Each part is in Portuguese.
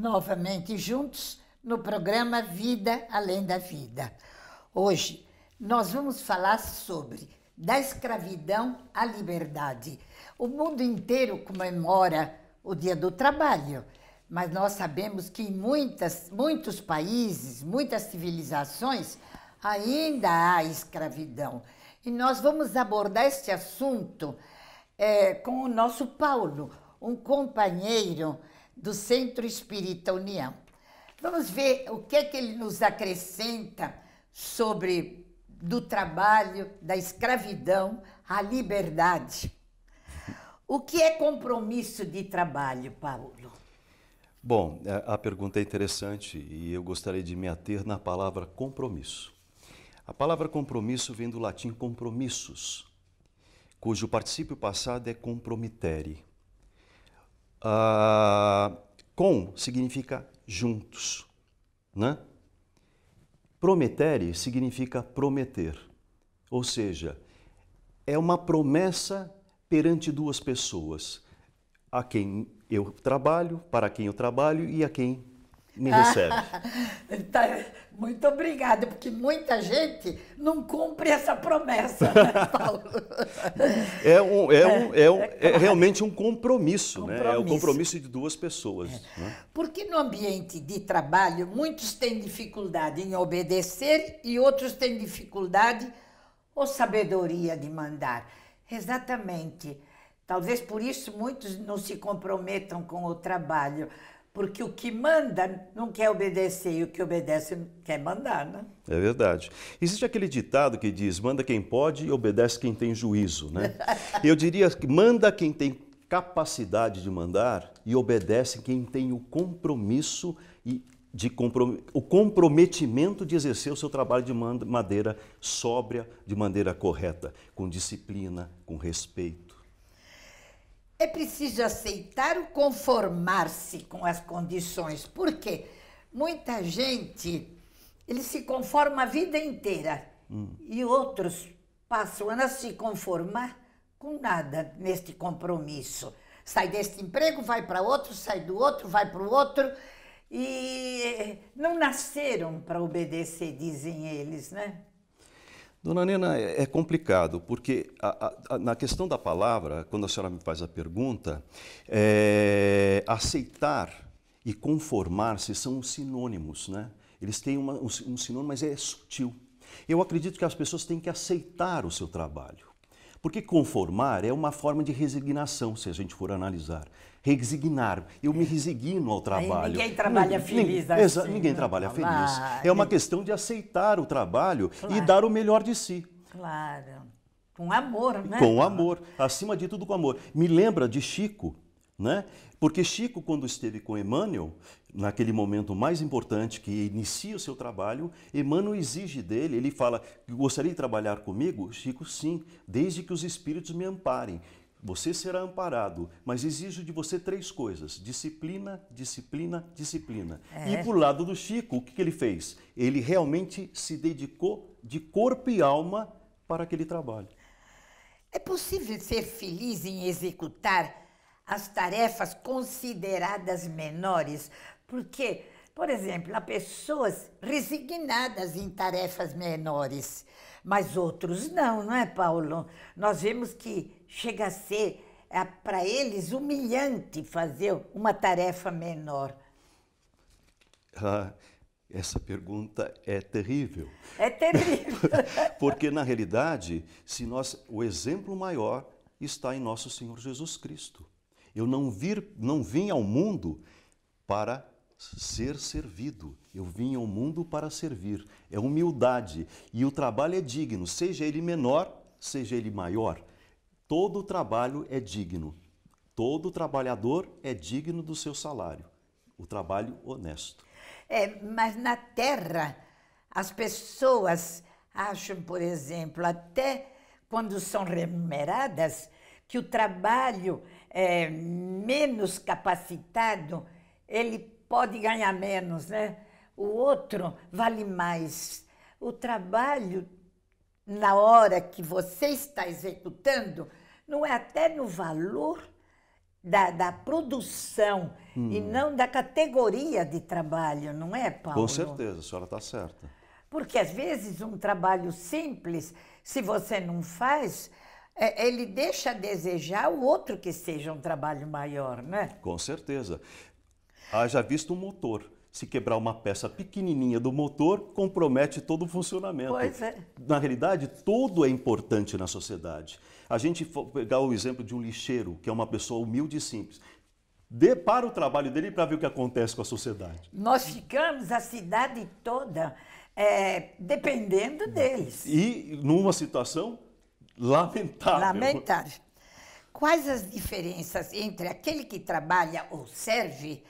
novamente juntos no programa Vida Além da Vida. Hoje nós vamos falar sobre da escravidão à liberdade. O mundo inteiro comemora o Dia do Trabalho, mas nós sabemos que em muitas, muitos países, muitas civilizações, ainda há escravidão. E nós vamos abordar este assunto é, com o nosso Paulo, um companheiro do Centro Espírita União. Vamos ver o que é que ele nos acrescenta sobre do trabalho, da escravidão à liberdade. O que é compromisso de trabalho, Paulo? Bom, a pergunta é interessante e eu gostaria de me ater na palavra compromisso. A palavra compromisso vem do latim compromissus, cujo particípio passado é compromitere. Uh, com significa juntos, né? Prometere significa prometer, ou seja, é uma promessa perante duas pessoas, a quem eu trabalho, para quem eu trabalho e a quem me recebe. tá, muito obrigada, porque muita gente não cumpre essa promessa, né, Paulo? é, um, é, um, é, é um, é, é realmente um compromisso, compromisso, né? É o compromisso de duas pessoas. É. Né? Porque no ambiente de trabalho, muitos têm dificuldade em obedecer e outros têm dificuldade ou sabedoria de mandar. Exatamente. Talvez por isso muitos não se comprometam com o trabalho. Porque o que manda não quer obedecer e o que obedece quer mandar, né? É verdade. Existe aquele ditado que diz: manda quem pode e obedece quem tem juízo, né? Eu diria que manda quem tem capacidade de mandar e obedece quem tem o compromisso e de comprom o comprometimento de exercer o seu trabalho de maneira sóbria, de maneira correta, com disciplina, com respeito é preciso aceitar o conformar-se com as condições. Porque Muita gente, ele se conforma a vida inteira hum. e outros passam a não se conformar com nada neste compromisso. Sai deste emprego, vai para outro, sai do outro, vai para o outro e não nasceram para obedecer, dizem eles, né? Dona Nena, é, é complicado, porque a, a, na questão da palavra, quando a senhora me faz a pergunta, é, aceitar e conformar-se são sinônimos, né? Eles têm uma, um, um sinônimo, mas é sutil. Eu acredito que as pessoas têm que aceitar o seu trabalho. Porque conformar é uma forma de resignação, se a gente for analisar resignar. Eu me resigno ao trabalho. Aí ninguém trabalha ninguém, feliz ninguém, assim. Ninguém trabalha feliz. É uma questão de aceitar o trabalho claro. e dar o melhor de si. Claro. Com amor, né? Com amor. Acima de tudo, com amor. Me lembra de Chico, né? Porque Chico, quando esteve com Emmanuel, naquele momento mais importante que inicia o seu trabalho, Emmanuel exige dele, ele fala, gostaria de trabalhar comigo? Chico, sim, desde que os espíritos me amparem. Você será amparado, mas exijo de você três coisas: disciplina, disciplina, disciplina. É. E por lado do Chico, o que, que ele fez? Ele realmente se dedicou de corpo e alma para aquele trabalho. É possível ser feliz em executar as tarefas consideradas menores, porque, por exemplo, há pessoas resignadas em tarefas menores, mas outros não, não é, Paulo? Nós vemos que chega a ser é, eh, para eles humilhante fazer uma tarefa menor? Ah, essa pergunta é terrível. É terrível. Porque na realidade, se nós o exemplo maior está em nosso Senhor Jesus Cristo. Eu não vir, não vim ao mundo para ser servido. Eu vim ao mundo para servir. É humildade e o trabalho é digno, seja ele menor, seja ele maior. Todo trabalho é digno. Todo trabalhador é digno do seu salário. O trabalho honesto. É, mas na terra, as pessoas acham, por exemplo, até quando são remuneradas, que o trabalho é, menos capacitado ele pode ganhar menos, né? O outro vale mais. O trabalho, na hora que você está executando, não é até no valor da, da produção hum. e não da categoria de trabalho, não é, Paulo? Com certeza, a senhora está certa. Porque às vezes um trabalho simples, se você não faz, é, ele deixa a desejar o outro que seja um trabalho maior, né? Com certeza. Haja visto o um motor. Se quebrar uma peça pequenininha do motor, compromete todo o funcionamento. Pois é. Na realidade, tudo é importante na sociedade. A gente pegar o exemplo de um lixeiro, que é uma pessoa humilde e simples. Dê para o trabalho dele para ver o que acontece com a sociedade. Nós ficamos a cidade toda é, dependendo deles. E numa situação lamentável. Lamentável. Quais as diferenças entre aquele que trabalha ou serve,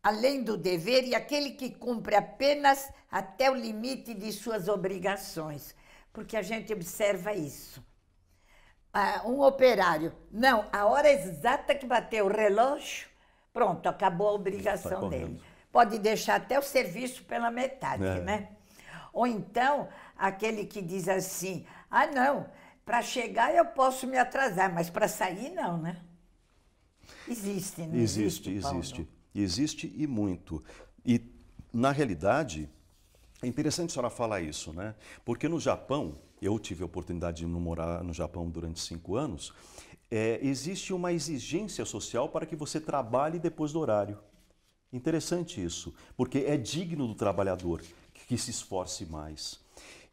além do dever, e aquele que cumpre apenas até o limite de suas obrigações? Porque a gente observa isso um operário. Não, a hora exata que bateu o relógio, pronto, acabou a obrigação tá dele. Pode deixar até o serviço pela metade, é. né? Ou então, aquele que diz assim: ah, não, para chegar eu posso me atrasar, mas para sair não, né? Existe, né? existe? Existe, Paulo? existe. Existe e muito. E, na realidade, é interessante a senhora falar isso, né? Porque no Japão, eu tive a oportunidade de morar no Japão durante cinco anos, é, existe uma exigência social para que você trabalhe depois do horário. Interessante isso, porque é digno do trabalhador que se esforce mais.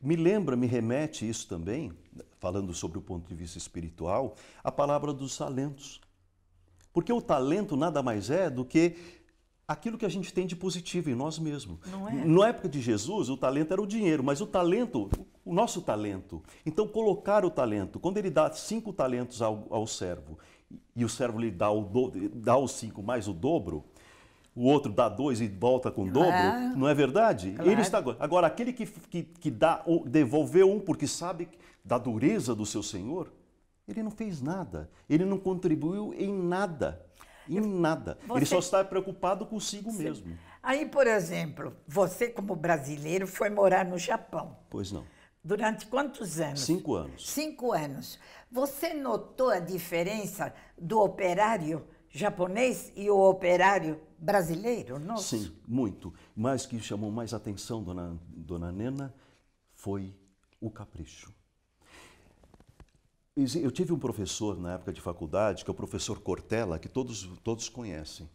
Me lembra, me remete isso também, falando sobre o ponto de vista espiritual, a palavra dos talentos. Porque o talento nada mais é do que aquilo que a gente tem de positivo em nós mesmos. Não é? Na época de Jesus, o talento era o dinheiro, mas o talento, o nosso talento. Então, colocar o talento. Quando ele dá cinco talentos ao, ao servo e o servo lhe dá, o do, dá os cinco mais o dobro, o outro dá dois e volta com o ah. dobro, não é verdade? Claro. Ele está agora aquele que, que, que dá devolveu um porque sabe da dureza do seu senhor, ele não fez nada, ele não contribuiu em nada, em nada. Você... Ele só está preocupado consigo mesmo. Aí, por exemplo, você como brasileiro foi morar no Japão. Pois não. Durante quantos anos? Cinco anos. Cinco anos. Você notou a diferença do operário japonês e o operário brasileiro nosso? Sim, muito. Mas que chamou mais atenção, dona, dona Nena, foi o capricho. Eu tive um professor na época de faculdade, que é o professor Cortella, que todos, todos conhecem.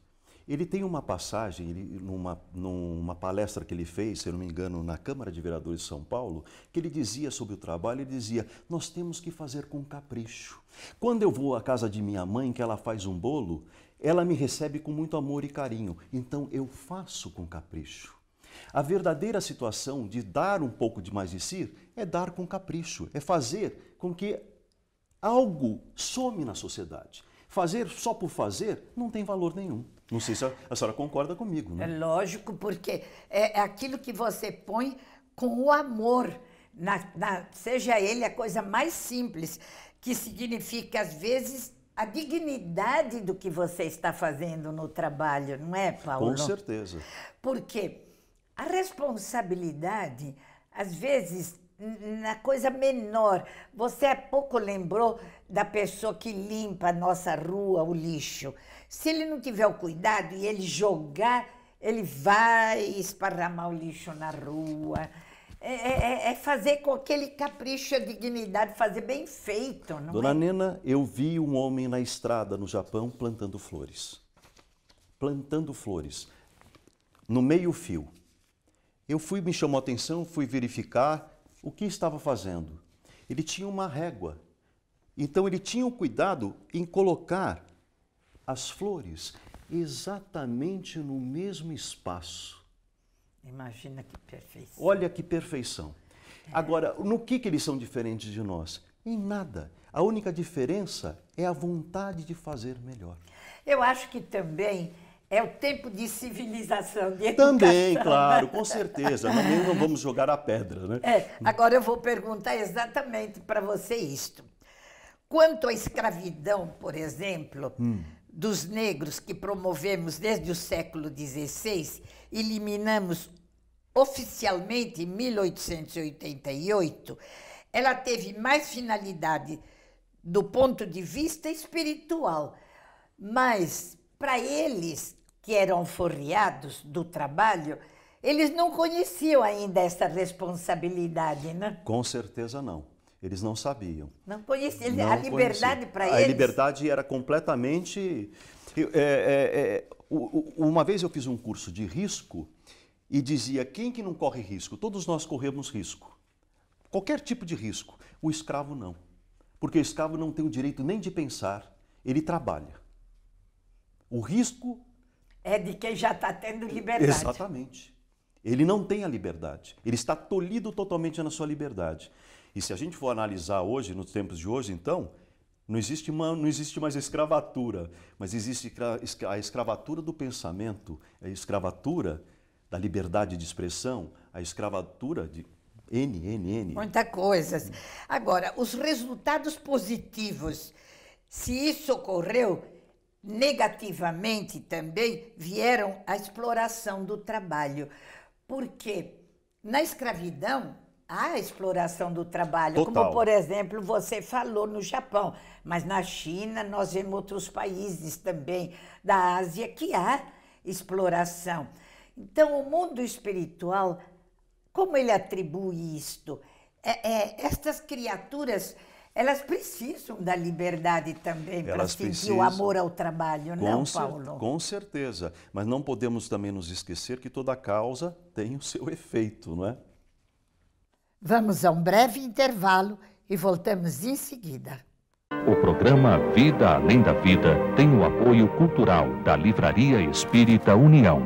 Ele tem uma passagem, ele, numa, numa palestra que ele fez, se não me engano, na Câmara de Vereadores de São Paulo, que ele dizia sobre o trabalho, ele dizia, nós temos que fazer com capricho. Quando eu vou à casa de minha mãe, que ela faz um bolo, ela me recebe com muito amor e carinho, então eu faço com capricho. A verdadeira situação de dar um pouco de mais de si é dar com capricho, é fazer com que algo some na sociedade. Fazer só por fazer não tem valor nenhum. Não sei se a, a senhora concorda comigo, né? É lógico, porque é, é aquilo que você põe com o amor, na, na, seja ele a coisa mais simples, que significa, às vezes, a dignidade do que você está fazendo no trabalho, não é, Paulo? Com certeza. Porque a responsabilidade, às vezes, na coisa menor. Você há pouco lembrou da pessoa que limpa a nossa rua, o lixo. Se ele não tiver o cuidado e ele jogar, ele vai esparramar o lixo na rua. É, é, é, é fazer com aquele capricho a dignidade, fazer bem feito, não Dona é? Nena, eu vi um homem na estrada no Japão plantando flores. Plantando flores. No meio fio. Eu fui, me chamou a atenção, fui verificar, o que estava fazendo? Ele tinha uma régua. Então ele tinha o um cuidado em colocar as flores exatamente no mesmo espaço. Imagina que perfeição. Olha que perfeição. É. Agora, no que, que eles são diferentes de nós? Em nada. A única diferença é a vontade de fazer melhor. Eu acho que também é o tempo de civilização, de educação. Também, claro, com certeza. Também não vamos jogar a pedra, né? É, agora eu vou perguntar exatamente para você isto. Quanto à escravidão, por exemplo, hum. dos negros que promovemos desde o século XVI, eliminamos oficialmente em 1888, ela teve mais finalidade do ponto de vista espiritual. Mas, para eles, que eram forreados do trabalho, eles não conheciam ainda essa responsabilidade, né? Com certeza não. Eles não sabiam. Não conheciam. Não a liberdade para eles. A liberdade era completamente. É, é, é uma vez eu fiz um curso de risco e dizia: quem que não corre risco? Todos nós corremos risco. Qualquer tipo de risco. O escravo não. Porque o escravo não tem o direito nem de pensar, ele trabalha. O risco é de quem já está tendo liberdade. Exatamente. Ele não tem a liberdade. Ele está tolhido totalmente na sua liberdade. E se a gente for analisar hoje, nos tempos de hoje, então, não existe, uma, não existe mais escravatura, mas existe a escravatura do pensamento, é a escravatura da liberdade de expressão, a escravatura de N, N, N. Muitas coisas. Assim. Agora, os resultados positivos, se isso ocorreu, Negativamente também vieram a exploração do trabalho, porque na escravidão há a exploração do trabalho, Total. como por exemplo você falou no Japão, mas na China nós vemos outros países também da Ásia que há exploração. Então o mundo espiritual, como ele atribui isto? É, é, estas criaturas elas precisam da liberdade também para sentir precisam, o amor ao trabalho, não, Paulo? Com certeza. Mas não podemos também nos esquecer que toda causa tem o seu efeito, não é? Vamos a um breve intervalo e voltamos em seguida. O programa Vida Além da Vida tem o apoio cultural da Livraria Espírita União.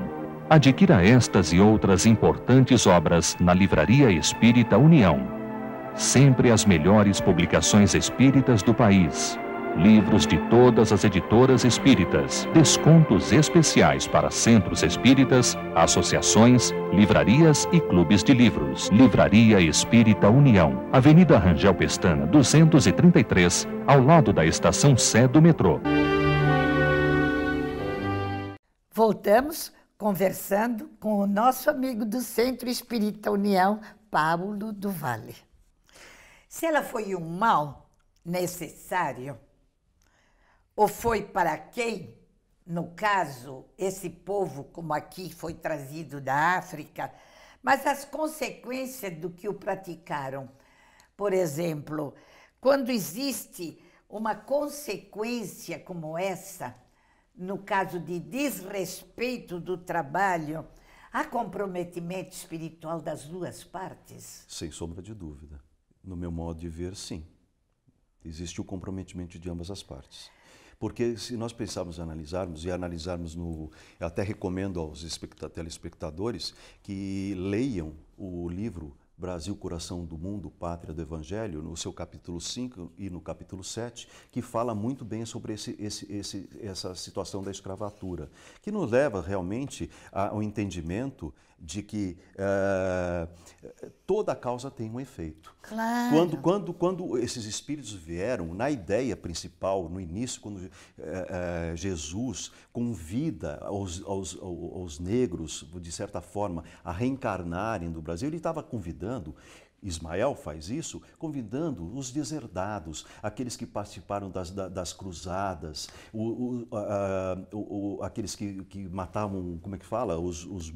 Adquira estas e outras importantes obras na Livraria Espírita União sempre as melhores publicações espíritas do país. Livros de todas as editoras espíritas, descontos especiais para centros espíritas, associações, livrarias e clubes de livros. Livraria Espírita União, Avenida Rangel Pestana, 233, ao lado da estação Sé do metrô. Voltamos conversando com o nosso amigo do Centro Espírita União, Paulo do Vale se ela foi um mal necessário ou foi para quem, no caso, esse povo, como aqui foi trazido da África, mas as consequências do que o praticaram. Por exemplo, quando existe uma consequência como essa, no caso de desrespeito do trabalho, há comprometimento espiritual das duas partes? Sem sombra de dúvida. No meu modo de ver, sim. Existe o comprometimento de ambas as partes. Porque se nós pensarmos analisarmos e analisarmos no. Eu até recomendo aos telespectadores que leiam o livro Brasil, Coração do Mundo, Pátria do Evangelho, no seu capítulo 5 e no capítulo 7, que fala muito bem sobre esse, esse, esse, essa situação da escravatura, que nos leva realmente ao entendimento de que uh, toda causa tem um efeito. Claro. Quando, quando, quando esses espíritos vieram, na ideia principal, no início, quando uh, uh, Jesus convida aos, aos, aos negros, de certa forma, a reencarnarem no Brasil, ele estava convidando Ismael faz isso convidando os deserdados, aqueles que participaram das, das cruzadas, o, o, a, o, aqueles que, que, matavam, como é que fala, os, os,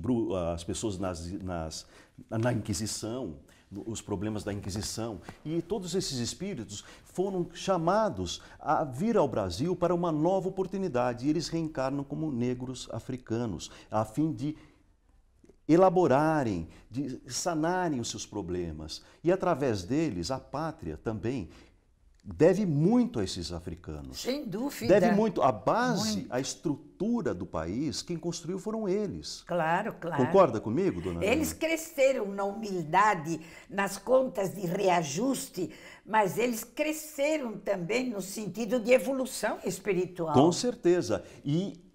as pessoas nas, nas, na Inquisição, os problemas da Inquisição. E todos esses espíritos foram chamados a vir ao Brasil para uma nova oportunidade. E eles reencarnam como negros africanos, a fim de elaborarem, de sanarem os seus problemas. E através deles, a pátria também deve muito a esses africanos. Sem dúvida. Deve muito. A base, muito. a estrutura do país, quem construiu foram eles. Claro, claro. Concorda comigo, dona Eles Ana? cresceram na humildade, nas contas de reajuste, mas eles cresceram também no sentido de evolução espiritual. Com certeza. E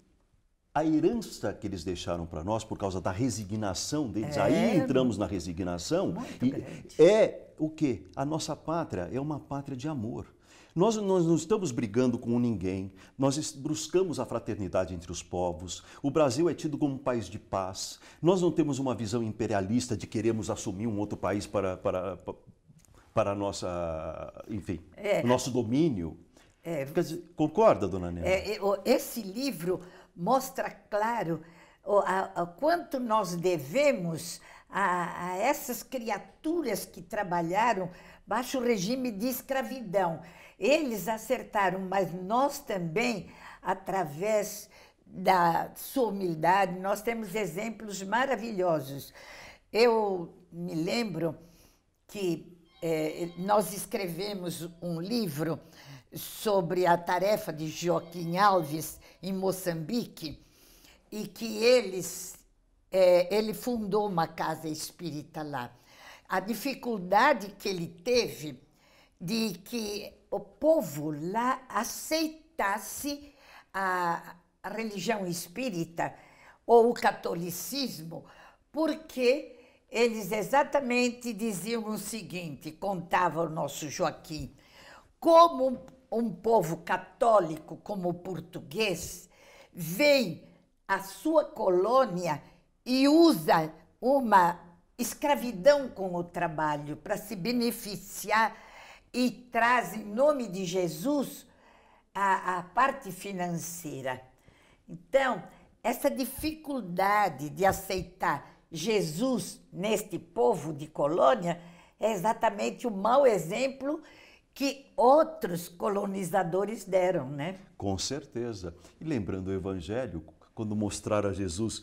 a herança que eles deixaram para nós por causa da resignação deles, é, aí entramos na resignação, é o que? A nossa pátria é uma pátria de amor. Nós, nós, não estamos brigando com ninguém, nós buscamos a fraternidade entre os povos. O Brasil é tido como um país de paz. Nós não temos uma visão imperialista de queremos assumir um outro país para, para, para nossa, enfim, é. nosso domínio. É. Dizer, concorda, dona Nela? É, esse livro mostra claro o, a, quanto nós devemos a, a, essas criaturas que trabalharam baixo regime de escravidão. Eles acertaram, mas nós também, através da sua humildade, nós temos exemplos maravilhosos. Eu me lembro que eh, nós escrevemos um livro sobre a tarefa de Joaquim Alves em Moçambique e que eles, é, ele fundou uma casa espírita lá. A dificuldade que ele teve de que o povo lá aceitasse a, a religião espírita ou o catolicismo, porque eles exatamente diziam o seguinte, contava o nosso Joaquim, como um povo católico como o português vem à sua colônia e usa uma escravidão com o trabalho para se beneficiar e traz em nome de Jesus a, a parte financeira. Então, essa dificuldade de aceitar Jesus neste povo de colônia é exatamente o mau exemplo que outros colonizadores deram, né? Com certeza. E lembrando o Evangelho, quando mostraram a Jesus,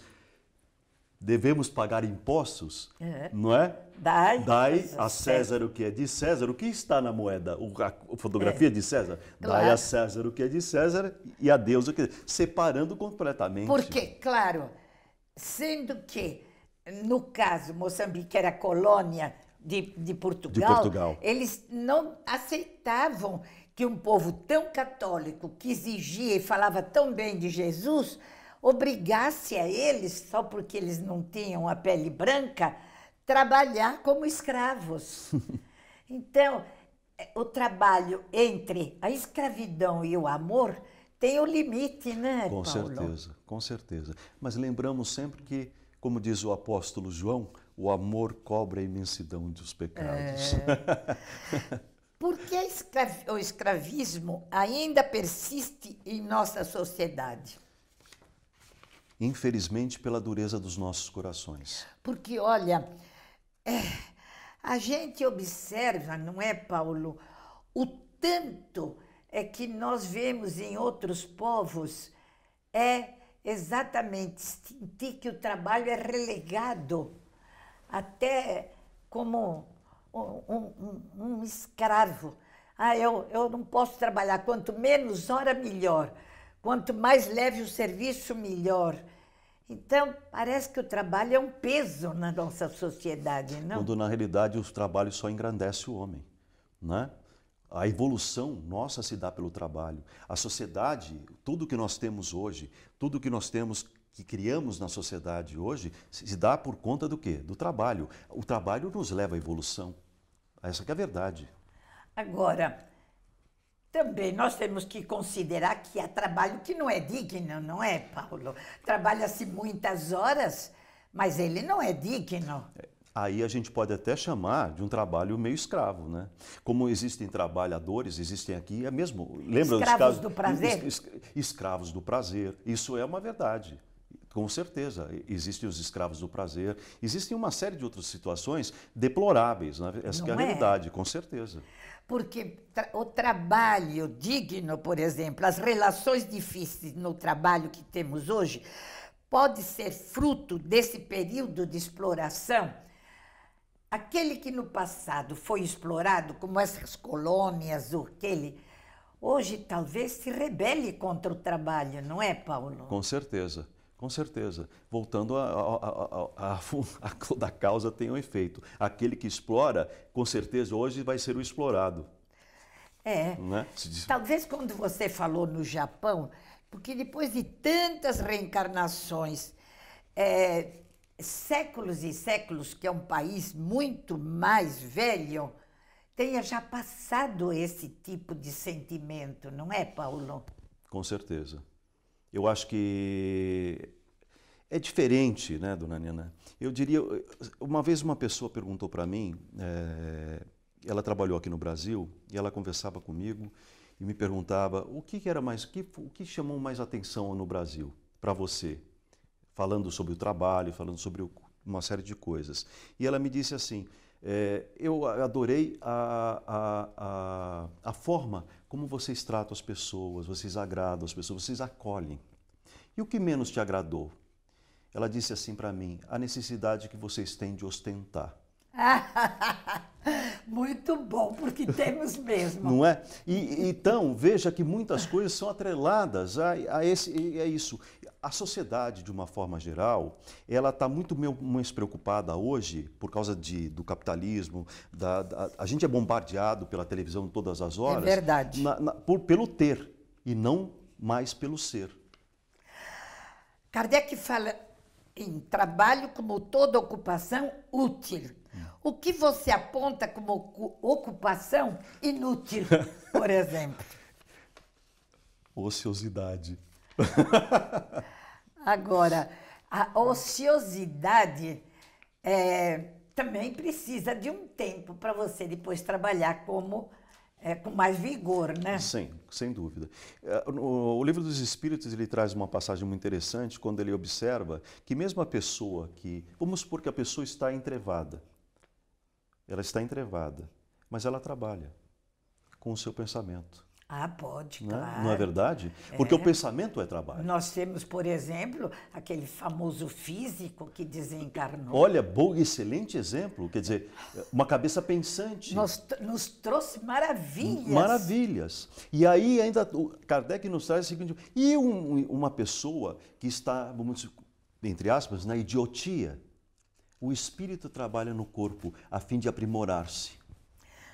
devemos pagar impostos, é. não é? Dai, Dai a César o que é de César, o que está na moeda, a fotografia é. de César. Claro. Dai a César o que é de César e a Deus o que é, separando completamente. Porque, claro, sendo que no caso Moçambique era colônia de, de, Portugal, de Portugal, eles não aceitavam que um povo tão católico, que exigia e falava tão bem de Jesus, obrigasse a eles, só porque eles não tinham a pele branca, trabalhar como escravos. Então, é, o trabalho entre a escravidão e o amor tem o um limite, né? Com Paulo? certeza, com certeza. Mas lembramos sempre que, como diz o apóstolo João, o amor cobre a imensidão dos pecados. É... Por que o escravismo ainda persiste em nossa sociedade? Infelizmente, pela dureza dos nossos corações. Porque, olha, é... a gente observa, não é, Paulo, o tanto é que nós vemos em outros povos é exatamente sentir que o trabalho é relegado até como um, um, um escravo. Ah, eu, eu não posso trabalhar. Quanto menos hora, melhor. Quanto mais leve o serviço, melhor. Então, parece que o trabalho é um peso na nossa sociedade, não? Quando, na realidade, o trabalho só engrandece o homem, né? A evolução nossa se dá pelo trabalho. A sociedade, tudo que nós temos hoje, tudo que nós temos que criamos na sociedade hoje se dá por conta do quê? Do trabalho. O trabalho nos leva à evolução. Essa é a verdade. Agora, também nós temos que considerar que há trabalho que não é digno, não é, Paulo? Trabalha-se muitas horas, mas ele não é digno. É, aí a gente pode até chamar de um trabalho meio escravo, né? Como existem trabalhadores, existem aqui, é mesmo. Lembra escravos dos casos, do prazer? Es, es, escravos do prazer. Isso é uma verdade. Com certeza, existem os escravos do prazer, existem uma série de outras situações deploráveis, né? essa é a é? realidade, com certeza. Porque tra o trabalho digno, por exemplo, as relações difíceis no trabalho que temos hoje, pode ser fruto desse período de exploração. Aquele que no passado foi explorado, como essas colônias, ou hoje talvez se rebele contra o trabalho, não é, Paulo? Com certeza. Com certeza. Voltando a, a, a, a, da causa tem um efeito. Aquele que explora, com certeza hoje vai ser o explorado. É. Né? Talvez quando você falou no Japão, porque depois de tantas reencarnações, é, séculos e séculos, que é um país muito mais velho, tenha já passado esse tipo de sentimento, não é, Paulo? Com certeza. Eu acho que é diferente, né, dona Nina? Eu diria, uma vez uma pessoa perguntou para mim, é, ela trabalhou aqui no Brasil e ela conversava comigo e me perguntava o que era mais, o que, o que chamou mais atenção no Brasil para você, falando sobre o trabalho, falando sobre uma série de coisas. E ela me disse assim: é, eu adorei a, a, a, a, forma como vocês tratam as pessoas, vocês agradam as pessoas, vocês acolhem. E o que menos te agradou? Ela disse assim para mim: a necessidade que vocês têm de ostentar. Muito bom, porque temos mesmo. Não é? E, então, veja que muitas coisas são atreladas a, a, esse, a é isso. A sociedade, de uma forma geral, ela está muito mais preocupada hoje por causa de, do capitalismo. Da, da, a gente é bombardeado pela televisão todas as horas. É verdade. Na, na, por, pelo ter e não mais pelo ser. Kardec fala em trabalho como toda ocupação útil. O que você aponta como ocupação inútil, por exemplo? Ociosidade. Agora, a ociosidade é, também precisa de um tempo para você depois trabalhar como é, com mais vigor, né? Sim, sem dúvida. É, o livro dos Espíritos ele traz uma passagem muito interessante quando ele observa que mesmo a pessoa que, vamos supor que a pessoa está entrevada, ela está entrevada, mas ela trabalha com o seu pensamento. Ah, pode, não claro. É? Não é verdade? É. Porque é. o pensamento é trabalho. Nós temos, por exemplo, aquele famoso físico que desencarnou. Olha, bom, excelente exemplo. Quer dizer, uma cabeça pensante. Nos, nos trouxe maravilhas. Maravilhas. E aí ainda Kardec nos traz o seguinte, e um, uma pessoa que está, vamos dizer, entre aspas, na idiotia. O espírito trabalha no corpo a fim de aprimorar-se.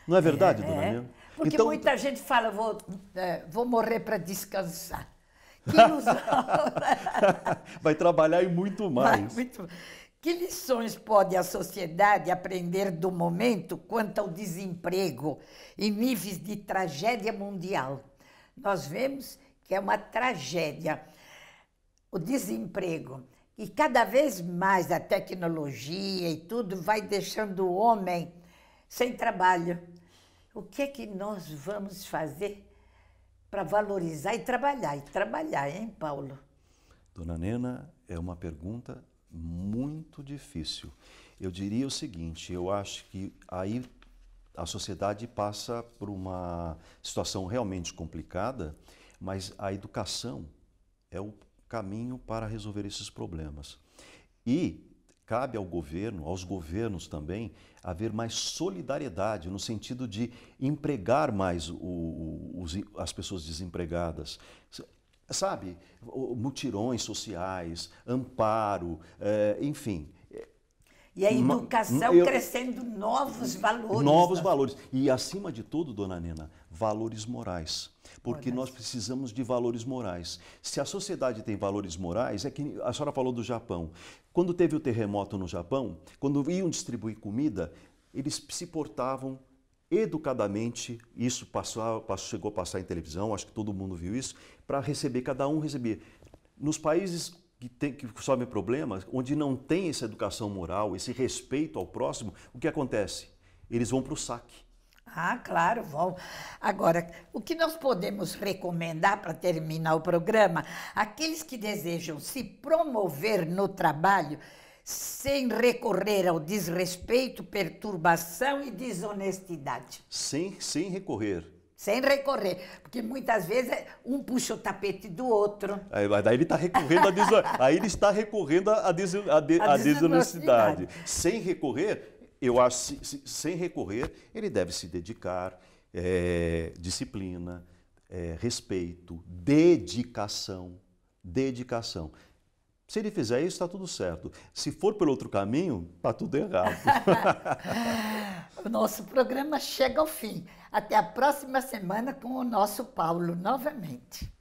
Não é verdade, é, dona é. Nilma? Porque então, muita gente fala, vou, é, vou morrer para descansar. Que ilusão! Vai trabalhar e muito mais. Vai, muito... Que lições pode a sociedade aprender do momento quanto ao desemprego e níveis de tragédia mundial? Nós vemos que é uma tragédia o desemprego. E cada vez mais a tecnologia e tudo vai deixando o homem sem trabalho o que é que nós vamos fazer para valorizar e trabalhar, e trabalhar, hein, Paulo? Dona Nena, é uma pergunta muito difícil. Eu diria o seguinte, eu acho que aí a sociedade passa por uma situação realmente complicada, mas a educação é o caminho para resolver esses problemas. E Cabe ao governo, aos governos também, haver mais solidariedade no sentido de empregar mais o, o, os, as pessoas desempregadas. Sabe, mutirões sociais, amparo, é, enfim, e a educação eu, crescendo novos valores. Novos valores. E, acima de tudo, dona Nena, valores morais. Porque morais. nós precisamos de valores morais. Se a sociedade tem valores morais, é que a senhora falou do Japão. Quando teve o terremoto no Japão, quando iam distribuir comida, eles se portavam educadamente, isso passou, passou, chegou a passar em televisão, acho que todo mundo viu isso, para receber, cada um receber. Nos países que, tem, que sofrem problemas, onde não tem essa educação moral, esse respeito ao próximo, o que acontece? Eles vão para o saque. Ah, claro, vão. Agora, o que nós podemos recomendar para terminar o programa? Aqueles que desejam se promover no trabalho sem recorrer ao desrespeito, perturbação e desonestidade. Sem, sem recorrer sem recorrer, porque muitas vezes um puxa o tapete do outro. Aí, mas daí ele está recorrendo à deso... aí ele está recorrendo à, deso... à, desonestidade. Sem recorrer, eu acho, sem recorrer, ele deve se dedicar, é, disciplina, é, respeito, dedicação, dedicação. Se ele fizer isso, está tudo certo. Se for pelo outro caminho, está tudo errado. o nosso programa chega ao fim. Até a próxima semana com o nosso Paulo novamente.